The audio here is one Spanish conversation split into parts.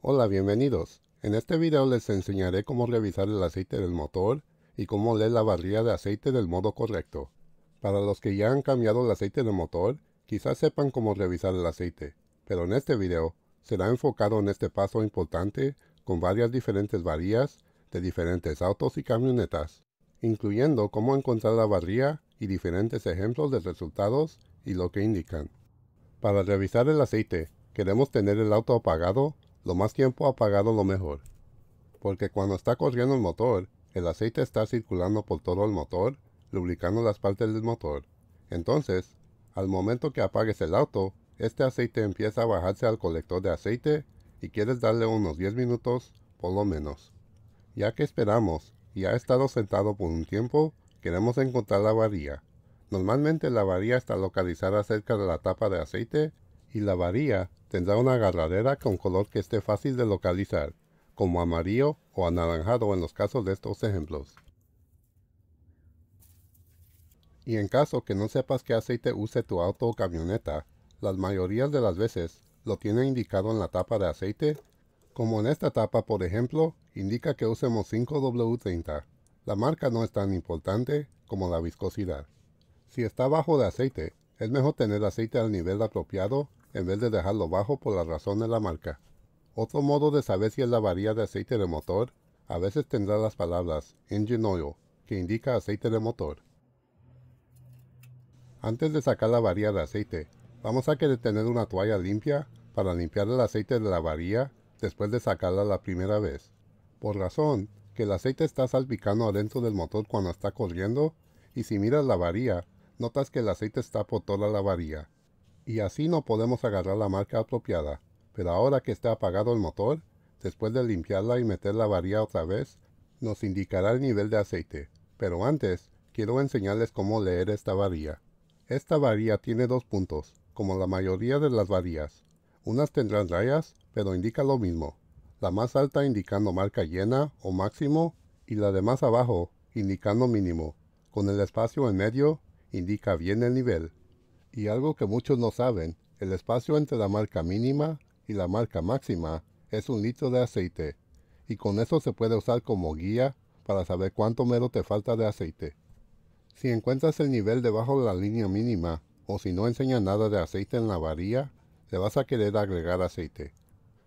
Hola, bienvenidos. En este video les enseñaré cómo revisar el aceite del motor y cómo leer la barrilla de aceite del modo correcto. Para los que ya han cambiado el aceite del motor, quizás sepan cómo revisar el aceite, pero en este video será enfocado en este paso importante con varias diferentes varillas de diferentes autos y camionetas, incluyendo cómo encontrar la barrilla y diferentes ejemplos de resultados y lo que indican. Para revisar el aceite, queremos tener el auto apagado lo más tiempo apagado lo mejor, porque cuando está corriendo el motor, el aceite está circulando por todo el motor, lubricando las partes del motor. Entonces, al momento que apagues el auto, este aceite empieza a bajarse al colector de aceite y quieres darle unos 10 minutos por lo menos. Ya que esperamos y ha estado sentado por un tiempo, queremos encontrar la varilla. Normalmente la varilla está localizada cerca de la tapa de aceite y la varilla tendrá una agarradera con color que esté fácil de localizar, como amarillo o anaranjado en los casos de estos ejemplos. Y en caso que no sepas qué aceite use tu auto o camioneta, las mayorías de las veces lo tiene indicado en la tapa de aceite, como en esta tapa por ejemplo, indica que usemos 5W30. La marca no es tan importante como la viscosidad. Si está bajo de aceite, es mejor tener aceite al nivel apropiado en vez de dejarlo bajo por la razón de la marca. Otro modo de saber si es la varilla de aceite de motor, a veces tendrá las palabras engine oil, que indica aceite de motor. Antes de sacar la varilla de aceite, vamos a querer tener una toalla limpia para limpiar el aceite de la varilla después de sacarla la primera vez. Por razón que el aceite está salpicando adentro del motor cuando está corriendo y si miras la varilla, notas que el aceite está por toda la varilla y así no podemos agarrar la marca apropiada. Pero ahora que está apagado el motor, después de limpiarla y meter la varilla otra vez, nos indicará el nivel de aceite. Pero antes, quiero enseñarles cómo leer esta varilla. Esta varilla tiene dos puntos, como la mayoría de las varillas. Unas tendrán rayas, pero indica lo mismo. La más alta indicando marca llena o máximo, y la de más abajo indicando mínimo. Con el espacio en medio, indica bien el nivel. Y algo que muchos no saben, el espacio entre la marca mínima y la marca máxima es un litro de aceite, y con eso se puede usar como guía para saber cuánto mero te falta de aceite. Si encuentras el nivel debajo de la línea mínima, o si no enseña nada de aceite en la varilla, le vas a querer agregar aceite.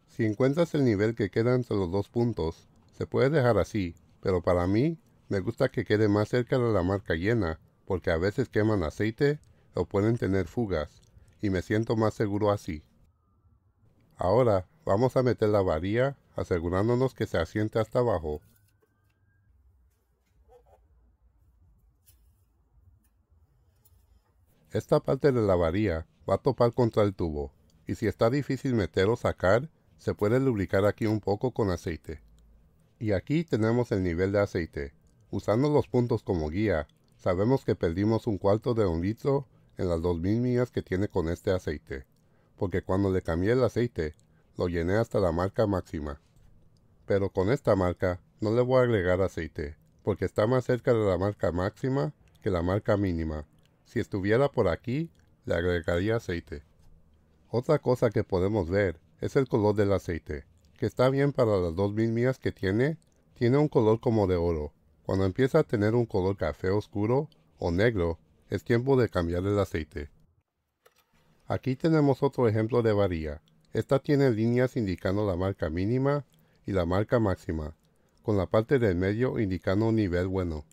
Si encuentras el nivel que queda entre los dos puntos, se puede dejar así, pero para mí, me gusta que quede más cerca de la marca llena, porque a veces queman aceite o pueden tener fugas, y me siento más seguro así. Ahora vamos a meter la varilla asegurándonos que se asiente hasta abajo. Esta parte de la varilla va a topar contra el tubo y si está difícil meter o sacar, se puede lubricar aquí un poco con aceite. Y aquí tenemos el nivel de aceite. Usando los puntos como guía, sabemos que perdimos un cuarto de un litro en las 2000 millas que tiene con este aceite, porque cuando le cambié el aceite, lo llené hasta la marca máxima. Pero con esta marca no le voy a agregar aceite, porque está más cerca de la marca máxima que la marca mínima. Si estuviera por aquí, le agregaría aceite. Otra cosa que podemos ver es el color del aceite, que está bien para las 2000 millas que tiene, tiene un color como de oro. Cuando empieza a tener un color café oscuro o negro, es tiempo de cambiar el aceite. Aquí tenemos otro ejemplo de varilla. Esta tiene líneas indicando la marca mínima y la marca máxima, con la parte del medio indicando un nivel bueno.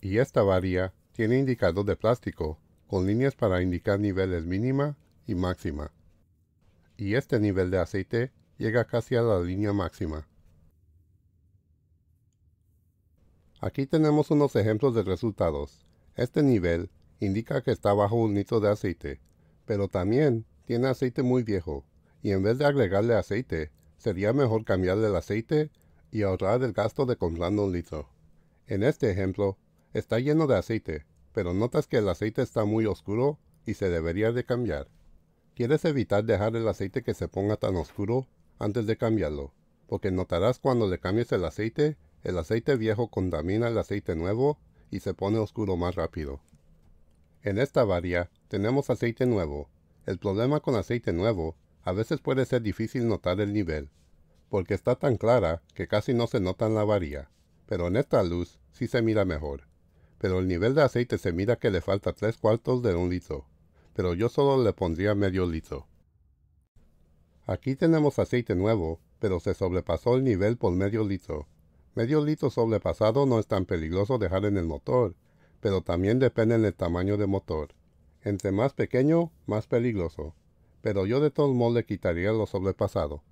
Y esta varilla tiene indicador de plástico, con líneas para indicar niveles mínima y máxima. Y este nivel de aceite llega casi a la línea máxima. Aquí tenemos unos ejemplos de resultados. Este nivel indica que está bajo un litro de aceite, pero también tiene aceite muy viejo, y en vez de agregarle aceite, sería mejor cambiarle el aceite y ahorrar el gasto de comprando un litro. En este ejemplo, está lleno de aceite, pero notas que el aceite está muy oscuro y se debería de cambiar. Quieres evitar dejar el aceite que se ponga tan oscuro antes de cambiarlo, porque notarás cuando le cambies el aceite el aceite viejo contamina el aceite nuevo y se pone oscuro más rápido. En esta varia tenemos aceite nuevo. El problema con aceite nuevo a veces puede ser difícil notar el nivel, porque está tan clara que casi no se nota en la varia, pero en esta luz sí se mira mejor. Pero el nivel de aceite se mira que le falta tres cuartos de un litro, pero yo solo le pondría medio litro. Aquí tenemos aceite nuevo, pero se sobrepasó el nivel por medio litro, Medio litro sobrepasado no es tan peligroso dejar en el motor, pero también depende del tamaño del motor. Entre más pequeño, más peligroso, pero yo de todos modos le quitaría lo sobrepasado.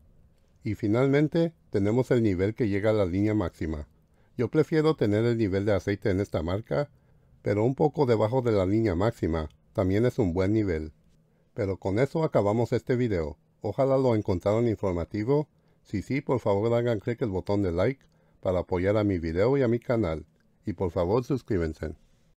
Y finalmente, tenemos el nivel que llega a la línea máxima. Yo prefiero tener el nivel de aceite en esta marca, pero un poco debajo de la línea máxima, también es un buen nivel. Pero con eso acabamos este video. Ojalá lo encontraron informativo. Si sí, por favor hagan clic el botón de like para apoyar a mi video y a mi canal. Y por favor suscríbanse.